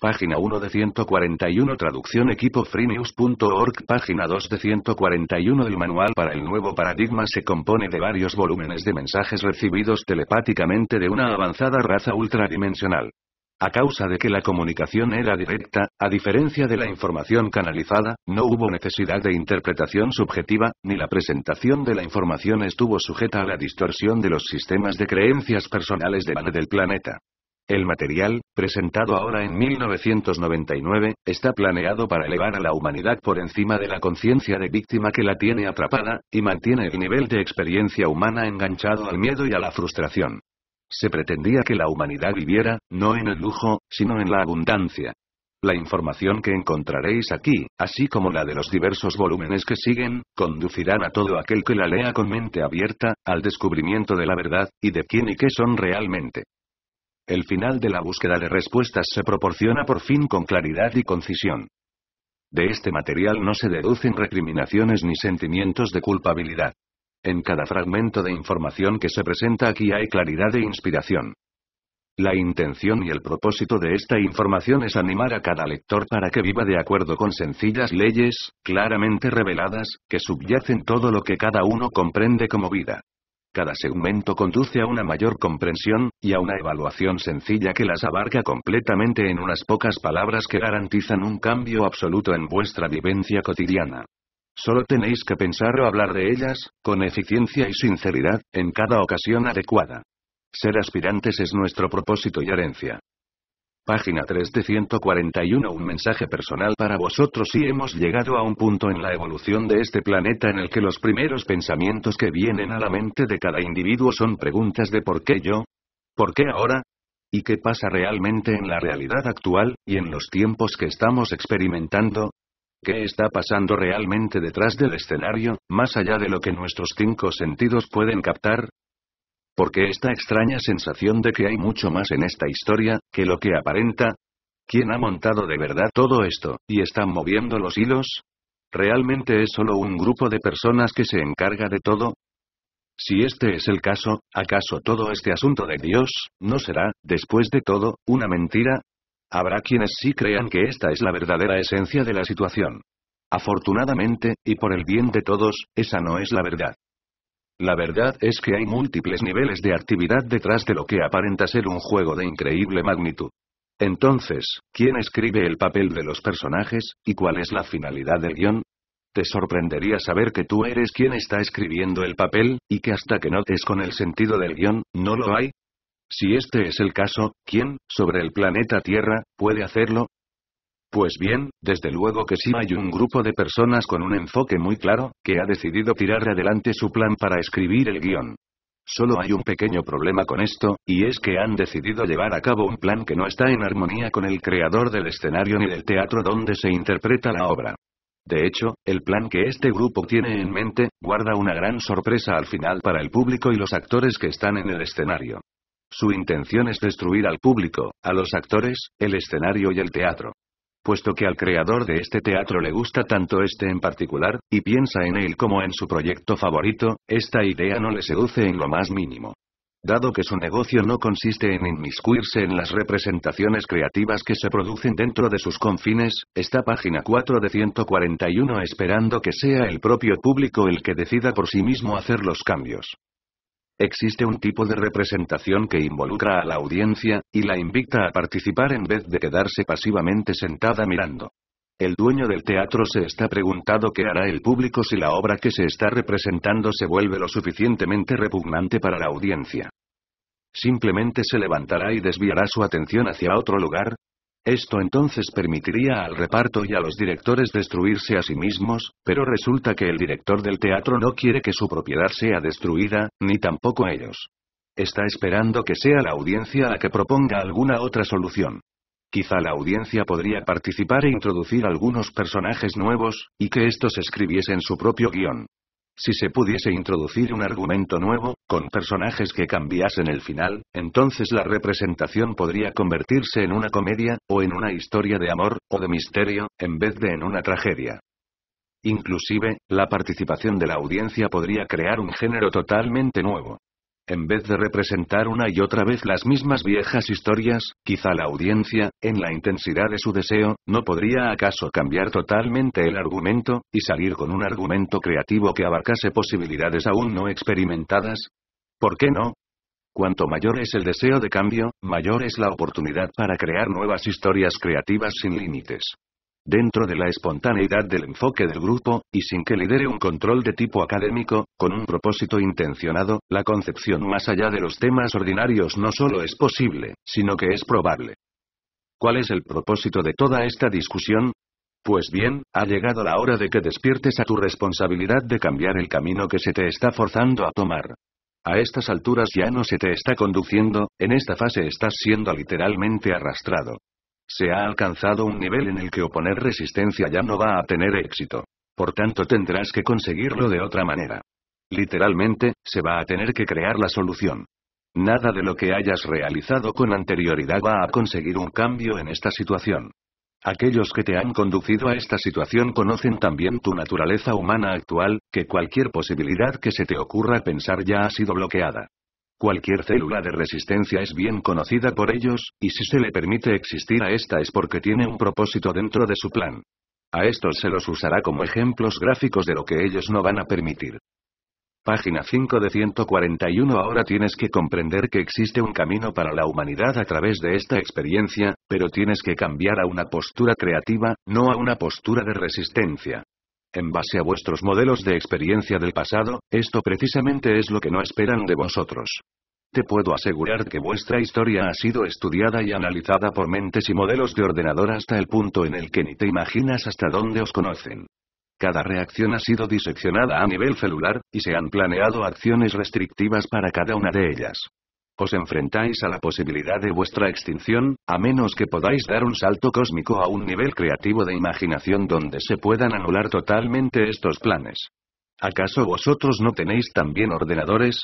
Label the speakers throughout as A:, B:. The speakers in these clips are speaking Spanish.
A: Página 1 de 141 Traducción Equipo Freenews.org Página 2 de 141 El manual para el nuevo paradigma se compone de varios volúmenes de mensajes recibidos telepáticamente de una avanzada raza ultradimensional. A causa de que la comunicación era directa, a diferencia de la información canalizada, no hubo necesidad de interpretación subjetiva, ni la presentación de la información estuvo sujeta a la distorsión de los sistemas de creencias personales de del planeta. El material, presentado ahora en 1999, está planeado para elevar a la humanidad por encima de la conciencia de víctima que la tiene atrapada, y mantiene el nivel de experiencia humana enganchado al miedo y a la frustración. Se pretendía que la humanidad viviera, no en el lujo, sino en la abundancia. La información que encontraréis aquí, así como la de los diversos volúmenes que siguen, conducirán a todo aquel que la lea con mente abierta, al descubrimiento de la verdad, y de quién y qué son realmente el final de la búsqueda de respuestas se proporciona por fin con claridad y concisión. De este material no se deducen recriminaciones ni sentimientos de culpabilidad. En cada fragmento de información que se presenta aquí hay claridad e inspiración. La intención y el propósito de esta información es animar a cada lector para que viva de acuerdo con sencillas leyes, claramente reveladas, que subyacen todo lo que cada uno comprende como vida. Cada segmento conduce a una mayor comprensión, y a una evaluación sencilla que las abarca completamente en unas pocas palabras que garantizan un cambio absoluto en vuestra vivencia cotidiana. Solo tenéis que pensar o hablar de ellas, con eficiencia y sinceridad, en cada ocasión adecuada. Ser aspirantes es nuestro propósito y herencia. Página 3 de 141 Un mensaje personal para vosotros y hemos llegado a un punto en la evolución de este planeta en el que los primeros pensamientos que vienen a la mente de cada individuo son preguntas de ¿por qué yo? ¿Por qué ahora? ¿Y qué pasa realmente en la realidad actual, y en los tiempos que estamos experimentando? ¿Qué está pasando realmente detrás del escenario, más allá de lo que nuestros cinco sentidos pueden captar? porque esta extraña sensación de que hay mucho más en esta historia, que lo que aparenta. ¿Quién ha montado de verdad todo esto, y están moviendo los hilos? ¿Realmente es solo un grupo de personas que se encarga de todo? Si este es el caso, ¿acaso todo este asunto de Dios, no será, después de todo, una mentira? Habrá quienes sí crean que esta es la verdadera esencia de la situación. Afortunadamente, y por el bien de todos, esa no es la verdad. La verdad es que hay múltiples niveles de actividad detrás de lo que aparenta ser un juego de increíble magnitud. Entonces, ¿quién escribe el papel de los personajes, y cuál es la finalidad del guión? Te sorprendería saber que tú eres quien está escribiendo el papel, y que hasta que no es con el sentido del guión, no lo hay. Si este es el caso, ¿quién, sobre el planeta Tierra, puede hacerlo? Pues bien, desde luego que sí hay un grupo de personas con un enfoque muy claro, que ha decidido tirar adelante su plan para escribir el guión. Solo hay un pequeño problema con esto, y es que han decidido llevar a cabo un plan que no está en armonía con el creador del escenario ni del teatro donde se interpreta la obra. De hecho, el plan que este grupo tiene en mente, guarda una gran sorpresa al final para el público y los actores que están en el escenario. Su intención es destruir al público, a los actores, el escenario y el teatro puesto que al creador de este teatro le gusta tanto este en particular, y piensa en él como en su proyecto favorito, esta idea no le seduce en lo más mínimo. Dado que su negocio no consiste en inmiscuirse en las representaciones creativas que se producen dentro de sus confines, está página 4 de 141 esperando que sea el propio público el que decida por sí mismo hacer los cambios. Existe un tipo de representación que involucra a la audiencia, y la invita a participar en vez de quedarse pasivamente sentada mirando. El dueño del teatro se está preguntado qué hará el público si la obra que se está representando se vuelve lo suficientemente repugnante para la audiencia. Simplemente se levantará y desviará su atención hacia otro lugar, esto entonces permitiría al reparto y a los directores destruirse a sí mismos, pero resulta que el director del teatro no quiere que su propiedad sea destruida, ni tampoco a ellos. Está esperando que sea la audiencia la que proponga alguna otra solución. Quizá la audiencia podría participar e introducir algunos personajes nuevos, y que estos escribiesen su propio guión. Si se pudiese introducir un argumento nuevo, con personajes que cambiasen el final, entonces la representación podría convertirse en una comedia, o en una historia de amor, o de misterio, en vez de en una tragedia. Inclusive, la participación de la audiencia podría crear un género totalmente nuevo. En vez de representar una y otra vez las mismas viejas historias, quizá la audiencia, en la intensidad de su deseo, no podría acaso cambiar totalmente el argumento, y salir con un argumento creativo que abarcase posibilidades aún no experimentadas. ¿Por qué no? Cuanto mayor es el deseo de cambio, mayor es la oportunidad para crear nuevas historias creativas sin límites. Dentro de la espontaneidad del enfoque del grupo, y sin que lidere un control de tipo académico, con un propósito intencionado, la concepción más allá de los temas ordinarios no solo es posible, sino que es probable. ¿Cuál es el propósito de toda esta discusión? Pues bien, ha llegado la hora de que despiertes a tu responsabilidad de cambiar el camino que se te está forzando a tomar. A estas alturas ya no se te está conduciendo, en esta fase estás siendo literalmente arrastrado. Se ha alcanzado un nivel en el que oponer resistencia ya no va a tener éxito. Por tanto tendrás que conseguirlo de otra manera. Literalmente, se va a tener que crear la solución. Nada de lo que hayas realizado con anterioridad va a conseguir un cambio en esta situación. Aquellos que te han conducido a esta situación conocen también tu naturaleza humana actual, que cualquier posibilidad que se te ocurra pensar ya ha sido bloqueada. Cualquier célula de resistencia es bien conocida por ellos, y si se le permite existir a esta es porque tiene un propósito dentro de su plan. A estos se los usará como ejemplos gráficos de lo que ellos no van a permitir. Página 5 de 141 Ahora tienes que comprender que existe un camino para la humanidad a través de esta experiencia, pero tienes que cambiar a una postura creativa, no a una postura de resistencia. En base a vuestros modelos de experiencia del pasado, esto precisamente es lo que no esperan de vosotros. Te puedo asegurar que vuestra historia ha sido estudiada y analizada por mentes y modelos de ordenador hasta el punto en el que ni te imaginas hasta dónde os conocen. Cada reacción ha sido diseccionada a nivel celular, y se han planeado acciones restrictivas para cada una de ellas os enfrentáis a la posibilidad de vuestra extinción, a menos que podáis dar un salto cósmico a un nivel creativo de imaginación donde se puedan anular totalmente estos planes. ¿Acaso vosotros no tenéis también ordenadores?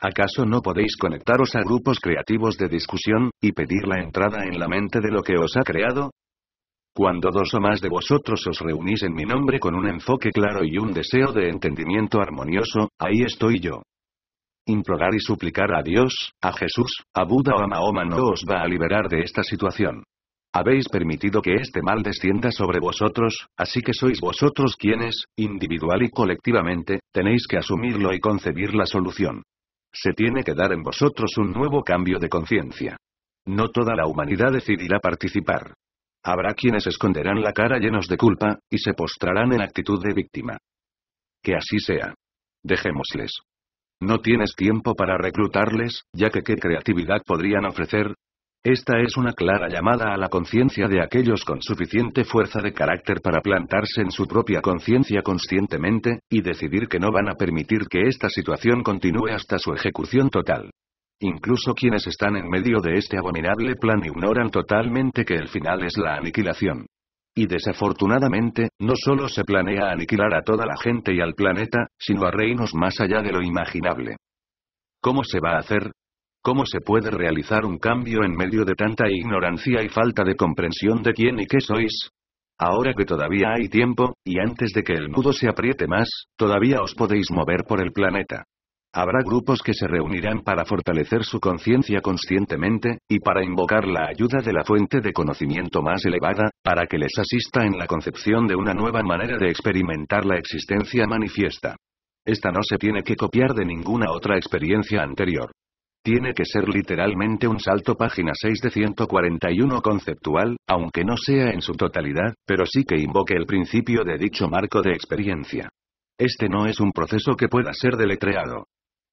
A: ¿Acaso no podéis conectaros a grupos creativos de discusión, y pedir la entrada en la mente de lo que os ha creado? Cuando dos o más de vosotros os reunís en mi nombre con un enfoque claro y un deseo de entendimiento armonioso, ahí estoy yo. Implorar y suplicar a Dios, a Jesús, a Buda o a Mahoma no os va a liberar de esta situación. Habéis permitido que este mal descienda sobre vosotros, así que sois vosotros quienes, individual y colectivamente, tenéis que asumirlo y concebir la solución. Se tiene que dar en vosotros un nuevo cambio de conciencia. No toda la humanidad decidirá participar. Habrá quienes esconderán la cara llenos de culpa, y se postrarán en actitud de víctima. Que así sea. Dejémosles. No tienes tiempo para reclutarles, ya que qué creatividad podrían ofrecer. Esta es una clara llamada a la conciencia de aquellos con suficiente fuerza de carácter para plantarse en su propia conciencia conscientemente, y decidir que no van a permitir que esta situación continúe hasta su ejecución total. Incluso quienes están en medio de este abominable plan ignoran totalmente que el final es la aniquilación. Y desafortunadamente, no solo se planea aniquilar a toda la gente y al planeta, sino a reinos más allá de lo imaginable. ¿Cómo se va a hacer? ¿Cómo se puede realizar un cambio en medio de tanta ignorancia y falta de comprensión de quién y qué sois? Ahora que todavía hay tiempo, y antes de que el nudo se apriete más, todavía os podéis mover por el planeta. Habrá grupos que se reunirán para fortalecer su conciencia conscientemente, y para invocar la ayuda de la fuente de conocimiento más elevada, para que les asista en la concepción de una nueva manera de experimentar la existencia manifiesta. Esta no se tiene que copiar de ninguna otra experiencia anterior. Tiene que ser literalmente un salto página 6 de 141 conceptual, aunque no sea en su totalidad, pero sí que invoque el principio de dicho marco de experiencia. Este no es un proceso que pueda ser deletreado.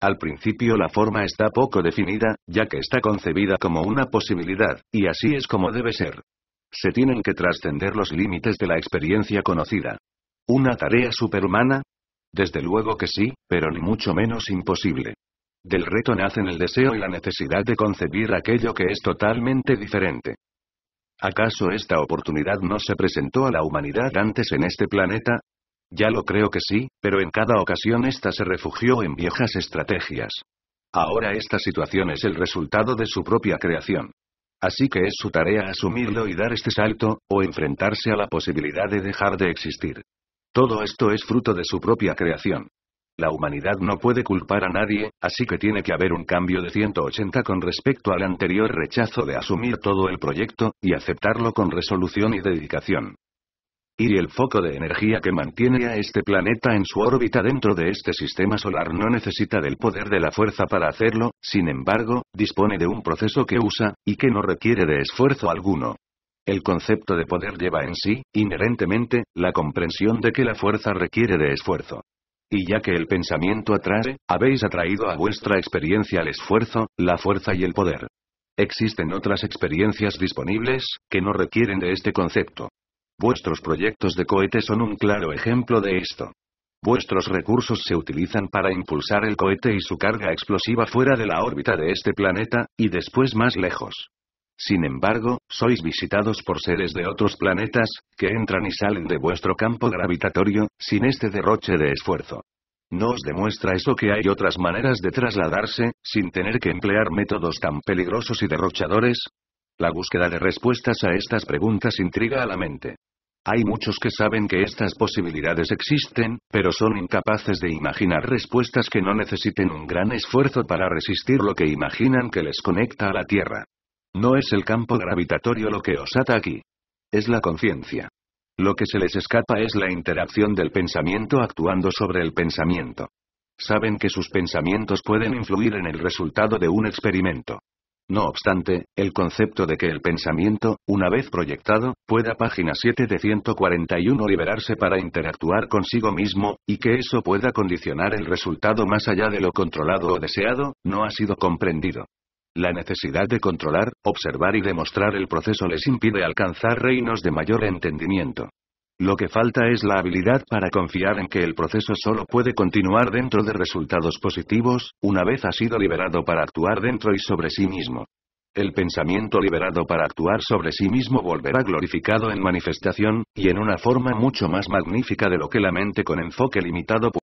A: Al principio la forma está poco definida, ya que está concebida como una posibilidad, y así es como debe ser. Se tienen que trascender los límites de la experiencia conocida. ¿Una tarea superhumana? Desde luego que sí, pero ni mucho menos imposible. Del reto nacen el deseo y la necesidad de concebir aquello que es totalmente diferente. ¿Acaso esta oportunidad no se presentó a la humanidad antes en este planeta? Ya lo creo que sí, pero en cada ocasión ésta se refugió en viejas estrategias. Ahora esta situación es el resultado de su propia creación. Así que es su tarea asumirlo y dar este salto, o enfrentarse a la posibilidad de dejar de existir. Todo esto es fruto de su propia creación. La humanidad no puede culpar a nadie, así que tiene que haber un cambio de 180 con respecto al anterior rechazo de asumir todo el proyecto, y aceptarlo con resolución y dedicación y el foco de energía que mantiene a este planeta en su órbita dentro de este sistema solar no necesita del poder de la fuerza para hacerlo, sin embargo, dispone de un proceso que usa, y que no requiere de esfuerzo alguno. El concepto de poder lleva en sí, inherentemente, la comprensión de que la fuerza requiere de esfuerzo. Y ya que el pensamiento atrae, habéis atraído a vuestra experiencia el esfuerzo, la fuerza y el poder. Existen otras experiencias disponibles, que no requieren de este concepto. Vuestros proyectos de cohete son un claro ejemplo de esto. Vuestros recursos se utilizan para impulsar el cohete y su carga explosiva fuera de la órbita de este planeta, y después más lejos. Sin embargo, sois visitados por seres de otros planetas, que entran y salen de vuestro campo gravitatorio, sin este derroche de esfuerzo. ¿No os demuestra eso que hay otras maneras de trasladarse, sin tener que emplear métodos tan peligrosos y derrochadores? La búsqueda de respuestas a estas preguntas intriga a la mente. Hay muchos que saben que estas posibilidades existen, pero son incapaces de imaginar respuestas que no necesiten un gran esfuerzo para resistir lo que imaginan que les conecta a la Tierra. No es el campo gravitatorio lo que os ata aquí. Es la conciencia. Lo que se les escapa es la interacción del pensamiento actuando sobre el pensamiento. Saben que sus pensamientos pueden influir en el resultado de un experimento. No obstante, el concepto de que el pensamiento, una vez proyectado, pueda página 7 de 141 liberarse para interactuar consigo mismo, y que eso pueda condicionar el resultado más allá de lo controlado o deseado, no ha sido comprendido. La necesidad de controlar, observar y demostrar el proceso les impide alcanzar reinos de mayor entendimiento. Lo que falta es la habilidad para confiar en que el proceso solo puede continuar dentro de resultados positivos, una vez ha sido liberado para actuar dentro y sobre sí mismo. El pensamiento liberado para actuar sobre sí mismo volverá glorificado en manifestación, y en una forma mucho más magnífica de lo que la mente con enfoque limitado puede.